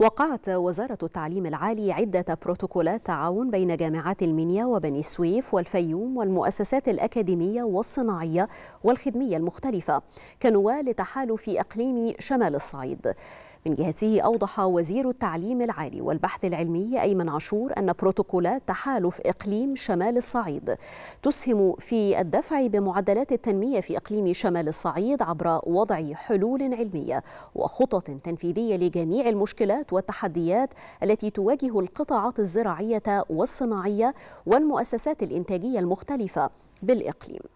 وقعت وزارة التعليم العالي عدة بروتوكولات تعاون بين جامعات المنيا وبني سويف والفيوم والمؤسسات الأكاديمية والصناعية والخدمية المختلفة كنواة لتحالف أقليمي شمال الصعيد من جهته أوضح وزير التعليم العالي والبحث العلمي أيمن عاشور أن بروتوكولات تحالف إقليم شمال الصعيد تسهم في الدفع بمعدلات التنمية في إقليم شمال الصعيد عبر وضع حلول علمية وخطط تنفيذية لجميع المشكلات والتحديات التي تواجه القطاعات الزراعية والصناعية والمؤسسات الإنتاجية المختلفة بالإقليم